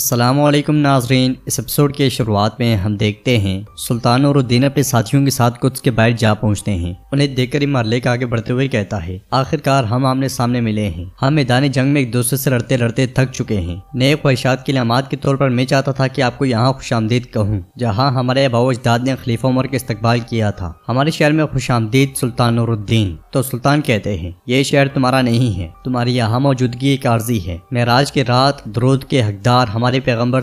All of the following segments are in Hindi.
असलम नाजरीन इस एपिसोड के शुरुआत में हम देखते हैं सुल्तान और उद्दीन अपने साथियों के साथ कुछ के बाहर जा पहुंचते हैं उन्हें देखकर इमार लेक आगे बढ़ते हुए कहता है आखिरकार हम आमने सामने मिले हैं हम मैदान जंग में एक दूसरे से लड़ते लड़ते थक चुके हैं नए ख्वाहिशात के अमाद के तौर पर मैं चाहता था की आपको यहाँ खुश आमदीद कहूँ जहाँ हमारे अबाव अजदाद ने खलीफा उमर का इस्तकबाल किया था हमारे शहर में खुश आमदीद सुल्तान और उद्दीन तो सुल्तान कहते हैं ये शहर तुम्हारा नहीं है तुम्हारी यहाँ मौजूदगी एक आर्जी है महराज के रात द्रोध के हकदार हमारे हमारे पैगम्बर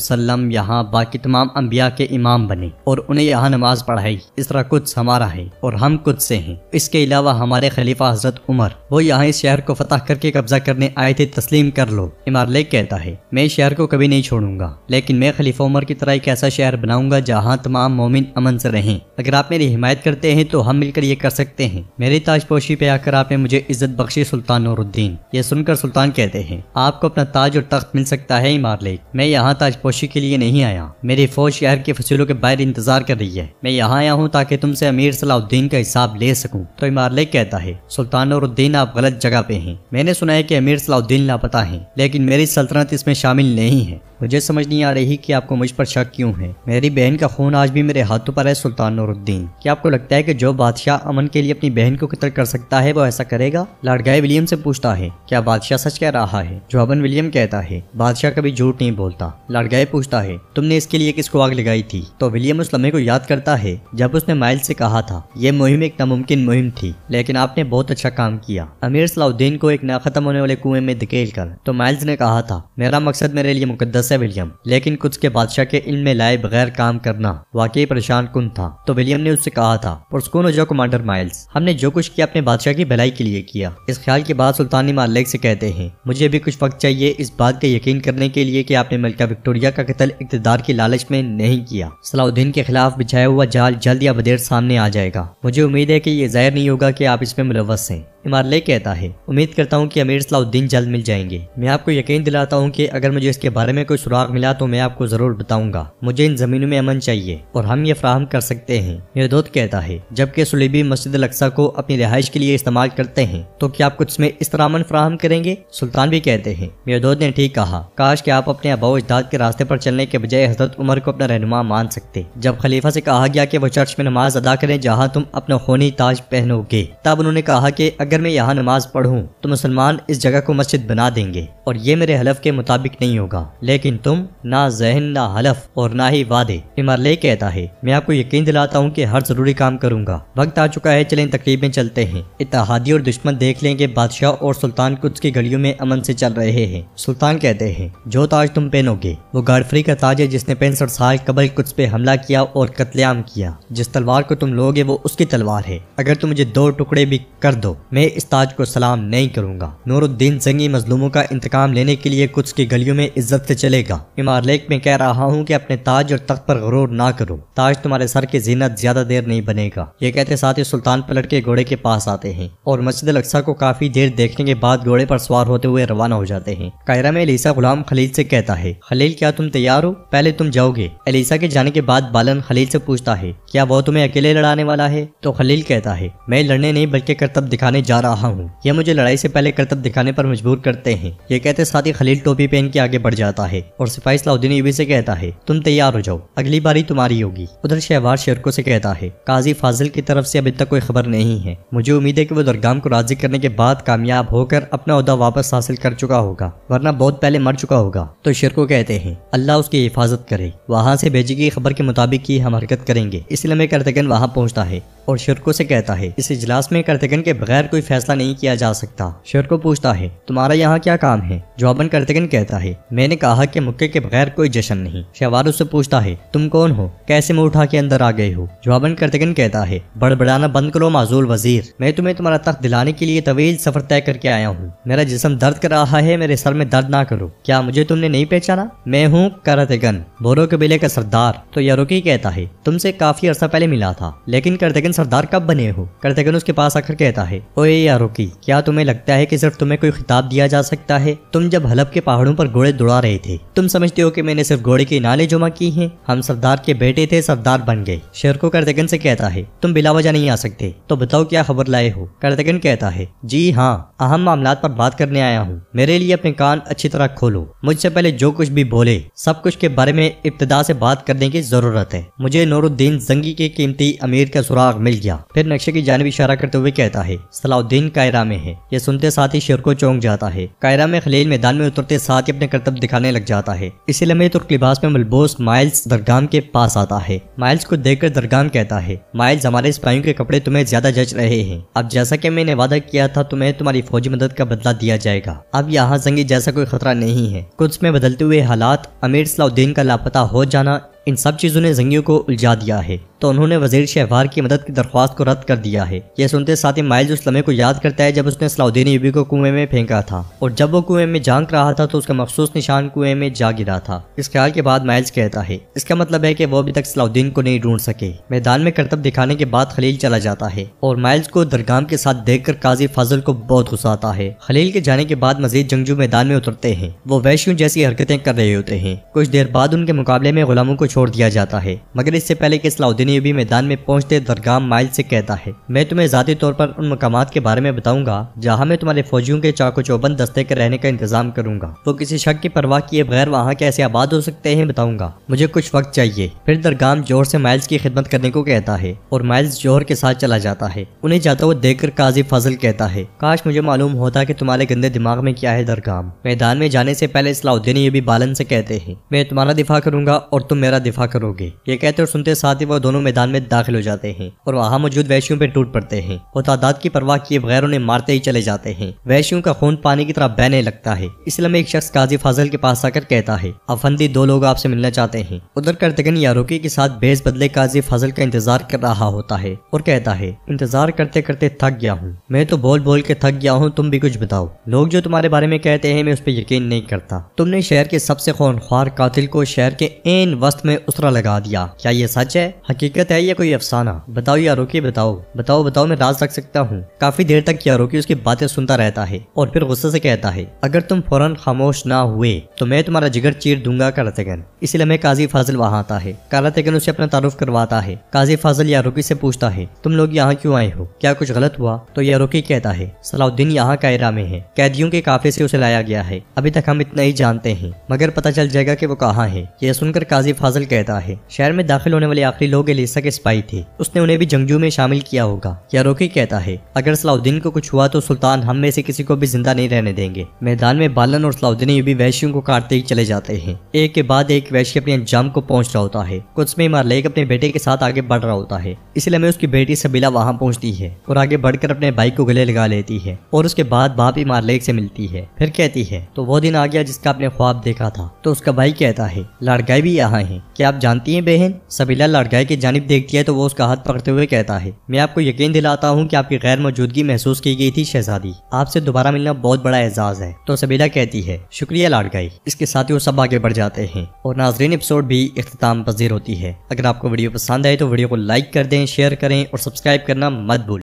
सल्लाम यहाँ बाकी तमाम अम्बिया के इमाम बने और उन्हें यहाँ नमाज पढ़ाई तरह कुछ हमारा है और हम कुछ से हैं इसके अलावा हमारे खलीफा हजरत उमर वो यहाँ इस शहर को फतह करके कब्जा करने आए थे तस्लीम कर लो इमार लेक कहता है मैं शहर को कभी नहीं छोड़ूंगा लेकिन मैं खलीफा उमर की तरह एक ऐसा शहर बनाऊंगा जहाँ तमाम मोमिन अमन से रहें अगर आप मेरी हिमायत करते हैं तो हम मिलकर ये कर सकते हैं मेरी ताजपोशी पे आकर आपने मुझे इज्जत बख्शी सुल्तान नूरुद्दीन ये सुनकर सुल्तान कहते हैं आपको अपना ताज और तख्त मिल सकता है मार ले मैं यहाँ ताजपोशी के लिए नहीं आया मेरी फौज शहर के फसलों के बाहर इंतजार कर रही है मैं यहाँ आया हूँ ताकि तुमसे अमीर सलाउद्दीन का हिसाब ले सकूँ तो इमारले कहता है सुल्तान उद्दीन आप गलत जगह पे हैं मैंने सुना है कि अमीर सलाउद्दीन लापता है लेकिन मेरी सल्तनत इसमें शामिल नहीं है मुझे समझ नहीं आ रही कि आपको मुझ पर शक क्यों है मेरी बहन का खून आज भी मेरे हाथों पर है सुल्तान नूरुद्दीन क्या आपको लगता है कि जो बादशाह अमन के लिए अपनी बहन को कत्ल कर सकता है वो ऐसा करेगा लाडगाय विलियम से पूछता है क्या बादशाह सच कह रहा है जो अमन विलियम कहता है बादशाह कभी झूठ नहीं बोलता लाडगाय पूछता है तुमने इसके लिए किसको आग लगाई थी तो विलियम उस लम्हे को याद करता है जब उसने माइल से कहा था यह मुहिम एक नामुमकिन मुहिम थी लेकिन आपने बहुत अच्छा काम किया अमीर सलाउद्दीन को एक ना खत्म होने वाले कुएं में धकेल कर तो माइल्स ने कहा था मेरा मकसद मेरे लिए मुकदस है से विलियम लेकिन कुछ के बादशाह के इन में लाए बगैर काम करना वाकई परेशान कुन था तो विलियम ने उससे कहा था पुरस्कून जाओ कमांडर माइल्स हमने जो कुछ किया अपने बादशाह की भलाई के लिए किया इस ख्याल के बाद सुल्तानी मालिक से कहते हैं मुझे भी कुछ वक्त चाहिए इस बात का यकीन करने के लिए की आपने मलका विक्टोरिया का कत्ल इकतदार की लालच में नहीं किया सलाउद्दीन के खिलाफ बिछाया हुआ जाल जल्द या बदेर सामने आ जाएगा मुझे उम्मीद है की ये जाहिर नहीं होगा की आप इसमें मुलवस हैं इमारले कहता है उम्मीद करता हूँ कि अमीर सलाउद्दीन जल्द मिल जाएंगे मैं आपको यकीन दिलाता हूँ कि अगर मुझे इसके बारे में कोई सुराग मिला तो मैं आपको जरूर बताऊंगा मुझे इन जमीनों में अमन चाहिए और हम ये फ्राहम कर सकते हैं निर्दोत कहता है जबकि सुलेबी मस्जिद अक्सा को अपनी रिहाइश के लिए इस्तेमाल करते हैं तो क्या आप कुछ में इस तरह अमन फ्राहम करेंगे सुल्तान भी कहते हैं निर्दोत ने ठीक कहा काश के आप अपने अबाव अजदाद के रास्ते पर चलने के बजाय हजरत उमर को अपना रहनुमा मान सकते जब खलीफा से कहा गया कि वो चर्च में नमाज अदा करें जहाँ तुम अपना खूनी ताज पहनोगे तब उन्होंने कहा कि अगर अगर मैं यहाँ नमाज पढ़ूँ तो मुसलमान इस जगह को मस्जिद बना देंगे और ये मेरे हलफ के मुताबिक नहीं होगा लेकिन तुम ना जहन ना हलफ और ना ही वादे इमरले कहता है मैं आपको यकीन दिलाता हूँ की हर जरूरी काम करूँगा वक्त आ चुका है चले तकरीब चलते हैं इतिहादी और दुश्मन देख लें कि बादशाह और सुल्तान कुछ की गलियों में अमन से चल रहे हैं सुल्तान कहते हैं जो ताज तुम पहनोगे वो गाडफ्री का ताज है जिसने पैंसठ साल कबल कुछ पे हमला किया और कतलेआम किया जिस तलवार को तुम लोगे वो उसकी तलवार है अगर तुम मुझे दो टुकड़े भी कर दो मैं मैं इस ताज को सलाम नहीं करूंगा नूरुद्दीन जंगी मजलूमों का इंतकाम लेने के लिए कुछ की गलियों में इज्जत से चलेगा इमारलेक में कह रहा हूँ की अपने ताज और तख्त पर गुरूर ना करो ताज तुम्हारे सर की जीनत ज्यादा देर नहीं बनेगा ये कहते साथ ही सुल्तान पलट के घोड़े के पास आते हैं और मस्जिद अक्सा को काफी देर देखने के बाद घोड़े पर सवार होते हुए रवाना हो जाते हैं कायरा में अलीसा गुलाम खलील से कहता है खलील क्या तुम तैयार हो पहले तुम जाओगे अलीसा के जाने के बाद बालन खलील से पूछता है क्या वो तुम्हें अकेले लड़ाने वाला है तो खलील कहता है मैं लड़ने नहीं बल्कि करतब दिखाने जा जा रहा हूँ यह मुझे लड़ाई से पहले करतब दिखाने पर मजबूर करते हैं ये कहते साथ ही खलील टोपी पहन के आगे बढ़ जाता है और सिपाही सलाउद्दीन यूबी से कहता है तुम तैयार हो जाओ अगली बारी तुम्हारी होगी उधर शहबाज शेरको से कहता है काजी फाजिल की तरफ से अभी तक कोई खबर नहीं है मुझे उम्मीद है की वो दरगाम को राजी करने के बाद कामयाब होकर अपना उदा वापस हासिल कर चुका होगा वरना बहुत पहले मर चुका होगा तो शेरको कहते हैं अल्लाह उसकी हिफाजत करे वहाँ से भेजी गई खबर के मुताबिक ही हम हरकत करेंगे इसलिए मैं करतगन वहाँ पहुँचता है और शेरको से कहता है इस इजलास में करतगन के बगैर कोई फैसला नहीं किया जा सकता शेर को पूछता है तुम्हारा यहाँ क्या काम है जवाबन करतगन कहता है मैंने कहा कि मुक्के के बगैर कोई जश्न नहीं शहवार उससे पूछता है तुम कौन हो कैसे मुँह उठा के अंदर आ गए हो जवाबन करतगन कहता है बड़बड़ाना बंद करो माजूल वजीर मैं तुम्हें तुम्हारा तख्त दिलाने के लिए तवील सफर तय करके आया हूँ मेरा जिसम दर्द कर रहा है मेरे सर में दर्द ना करो क्या मुझे तुमने नहीं पहचाना मैं हूँ करतगन बोरो कबीले का सरदार तो यरोकी कहता है तुमसे काफी अरसा पहले मिला था लेकिन करतगन सरदार कब बने हो करतगन उसके पास आकर कहता है ओए ए रुकी क्या तुम्हें लगता है कि सिर्फ तुम्हें कोई खिताब दिया जा सकता है तुम जब हलब के पहाड़ों पर घोड़े दौड़ा रहे थे तुम समझते हो कि मैंने सिर्फ घोड़े के नाले जमा की हैं हम सरदार के बेटे थे सरदार बन गए शेर को करदगन से कहता है तुम बिलावजा नहीं आ सकते तो बताओ क्या खबर लाए हो करदगन कहता है जी हाँ अहम मामला पर बात करने आया हूँ मेरे लिए अपने कान अच्छी तरह खोलो मुझसे पहले जो कुछ भी बोले सब कुछ के बारे में इब्तदा से बात करने की जरूरत है मुझे नूरुद्दीन जंगी के कीमती अमीर का सुराग मिल गया फिर नक्शे की जानब इशारा करते हुए कहता है सलाम अलाउद्दीन कायरा में है ये सुनते साथ ही को चौंक जाता है कायरा में खलील मैदान में उतरते साथ ही अपने कर्तव्य दिखाने लग जाता है इसी लम्हे तुर्क लिबास में मलबोस माइल्स दरगाम के पास आता है माइल्स को देखकर दरगाम कहता है माइल्स हमारे सिपाहियों के कपड़े तुम्हें ज्यादा जच रहे हैं अब जैसा की मैंने वादा किया था तुम्हें तुम्हारी फौजी मदद का बदला दिया जाएगा अब यहाँ जंगी जैसा कोई खतरा नहीं है कुछ में बदलते हुए हालात अमीर सलाउद्दीन का लापता हो जाना इन सब चीज़ों ने जंगियों को उलझा दिया है तो उन्होंने वजीर शहवार की मदद की दरख्वास्त को रद्द कर दिया है यह सुनते साथ ही माइल्स उस लम्हे को याद करता है जब उसने सलाउद्दीन यूबी को कुएं में फेंका था और जब वो कुएं में झांक रहा था तो उसका मखसूस निशान कुएं में जा गिरा था इस ख्याल के बाद माइल्स कहता है इसका मतलब है कि वो अभी तक सलाउद्दीन को नहीं ढूंढ सके मैदान में करतब दिखाने के बाद खलील चला जाता है और माइल्स को दरगाम के साथ कर काजी फाजल को बहुत गुस्सा आता है खलील के जाने के बाद मजीद जंगजू मैदान में उतरते हैं वो वैश्यू जैसी हरकतें कर रहे होते हैं कुछ देर बाद उनके मुकाबले में गुलामों को छोड़ दिया जाता है मगर इससे पहले कि सलाउद्दीन कश्मीबी मैदान में पहुंचते दरगाह माइल से कहता है मैं तुम्हें ज़ाती तौर पर उन मकाम के बारे में बताऊंगा जहाँ मैं तुम्हारे फौजियों के चाको चौबंद दस्ते के रहने का इंतजाम करूंगा वो किसी शक की परवाह किए बगैर वहाँ कैसे आबाद हो सकते हैं बताऊंगा मुझे कुछ वक्त चाहिए फिर दरगाम जोहर से माइल्स की खिदमत करने को कहता है और माइल्स जोहर के साथ चला जाता है उन्हें जाता हुआ देखकर काजी फजल कहता है काश मुझे मालूम होता की तुम्हारे गंदे दिमाग में क्या है दरगाम मैदान में जाने से पहले इसलाउद्दीन ये भी बालन से कहते हैं मैं तुम्हारा दिफा करूंगा और तुम मेरा दिफा करोगे ये कहते और सुनते साथ ही वो दोनों दोनों मैदान में दाखिल हो जाते हैं और वहाँ मौजूद वैशियों पर टूट पड़ते हैं और तादाद की परवाह किए बगैर उन्हें मारते ही चले जाते हैं वैशियों का खून पानी की तरह बहने लगता है इसलिए में एक शख्स काजी फाजल के पास आकर कहता है अफंदी दो लोग आपसे मिलना चाहते हैं उधर करतगन यारोकी के साथ भेज बदले काजी फाजल का इंतजार कर रहा होता है और कहता है इंतजार करते करते थक गया हूँ मैं तो बोल बोल के थक गया हूँ तुम भी कुछ बताओ लोग जो तुम्हारे बारे में कहते हैं मैं उस पर यकीन नहीं करता तुमने शहर के सबसे खूनख्वार कातिल को शहर के एन वस्त में उसरा लगा दिया क्या ये सच है हकीकत है या कोई अफसाना बताओ यारोकी बताओ बताओ बताओ मैं राज रख सकता हूँ काफी देर तक यारोकी उसकी बातें सुनता रहता है और फिर गुस्से से कहता है अगर तुम फौरन खामोश ना हुए तो मैं तुम्हारा जिगर चीर दूंगा कारातेगन इसलिए मैं काजी फाजिल वहाँ आता है कारातेगन उसे अपना तारुफ करवाता है काजी फाजिल यारोकी से पूछता है तुम लोग यहाँ क्यों आए हो क्या कुछ गलत हुआ तो यारोकी कहता है सलाउद्दीन यहाँ कायरा में है कैदियों के काफे से उसे लाया गया है अभी तक हम इतना ही जानते हैं मगर पता चल जाएगा की वो कहाँ है यह सुनकर काजी फाजिल कहता है शहर में दाखिल होने वाले आखिरी लोग लेसा के स्पाई थे उसने उन्हें भी जंगजू में शामिल किया होगा यारोकी कहता है अगर सलाउद्दीन को कुछ हुआ तो सुल्तान हम में से किसी को भी जिंदा नहीं रहने देंगे मैदान में बालन और सलाउद्दीन भी वैश्यों को काटते ही चले जाते हैं एक के बाद एक वैश्य अपने अंजाम को पहुँच रहा होता है कुछ में मारलेक अपने बेटे के साथ आगे बढ़ रहा होता है इसलिए हमें उसकी बेटी सबीला वहाँ पहुँचती है और आगे बढ़कर अपने भाई को गले लगा लेती है और उसके बाद बाप ही मारलेक से मिलती है फिर कहती है तो वो दिन आ गया जिसका आपने ख्वाब देखा था तो उसका भाई कहता है लड़गाई भी यहाँ है क्या आप जानती है बहन सबीला लड़गाई के जानब देखती है तो वो उसका हाथ पकड़ते हुए कहता है मैं आपको यकीन दिलाता हूँ कि आपकी गैर मौजूदगी महसूस की गई थी शहजादी आपसे दोबारा मिलना बहुत बड़ा एजाज है तो सबीला कहती है शुक्रिया लाडकाई इसके साथ ही वो सब आगे बढ़ जाते हैं और नाजरीन एपिसोड भी अख्ताम पजीर होती है अगर आपको वीडियो पसंद आए तो वीडियो को लाइक कर दें शेयर करें और सब्सक्राइब करना मत भूल